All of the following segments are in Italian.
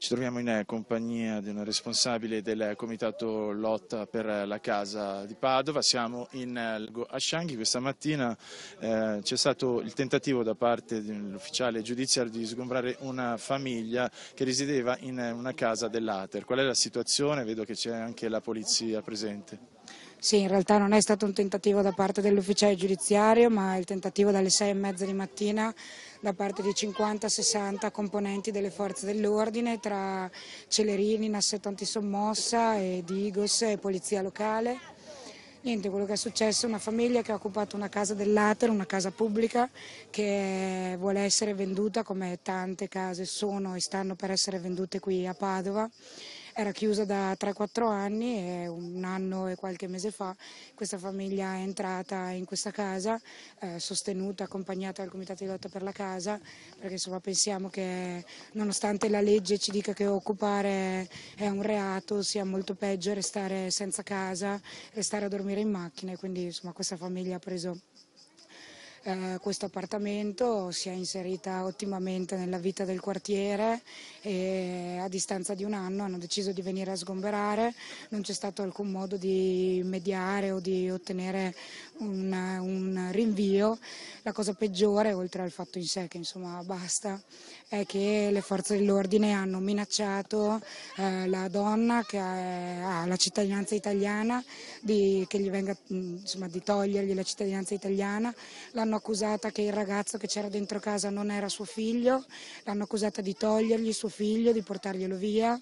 Ci troviamo in eh, compagnia di una responsabile del comitato Lotta per la Casa di Padova. Siamo in eh, Lago Ascianghi. Questa mattina eh, c'è stato il tentativo da parte dell'ufficiale giudiziario di sgombrare una famiglia che risiedeva in una casa dell'Ater. Qual è la situazione? Vedo che c'è anche la polizia presente. Sì, in realtà non è stato un tentativo da parte dell'ufficiale giudiziario, ma il tentativo dalle 6 e mezza di mattina da parte di 50-60 componenti delle forze dell'ordine tra Celerini, in assetto antisommossa e Digos e polizia locale. Niente, quello che è successo è una famiglia che ha occupato una casa dell'Ater, una casa pubblica che vuole essere venduta come tante case sono e stanno per essere vendute qui a Padova era chiusa da 3-4 anni e un anno e qualche mese fa questa famiglia è entrata in questa casa, eh, sostenuta, accompagnata dal Comitato di lotta per la casa, perché insomma pensiamo che nonostante la legge ci dica che occupare è un reato, sia molto peggio restare senza casa, restare a dormire in macchina e quindi insomma questa famiglia ha preso eh, questo appartamento si è inserita ottimamente nella vita del quartiere e a distanza di un anno hanno deciso di venire a sgomberare, non c'è stato alcun modo di mediare o di ottenere un, un rinvio. La cosa peggiore, oltre al fatto in sé che insomma basta, è che le forze dell'ordine hanno minacciato eh, la donna che eh, ha, la cittadinanza italiana di, che gli venga, mm, insomma, di togliergli la cittadinanza italiana, l'hanno accusata che il ragazzo che c'era dentro casa non era suo figlio, l'hanno accusata di togliergli suo figlio, di portarglielo via.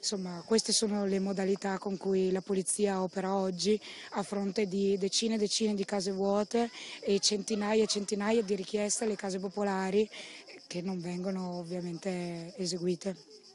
Insomma, queste sono le modalità con cui la polizia opera oggi a fronte di decine e decine di case vuote e centinaia e centinaia di richieste alle case popolari che non vengono ovviamente eseguite.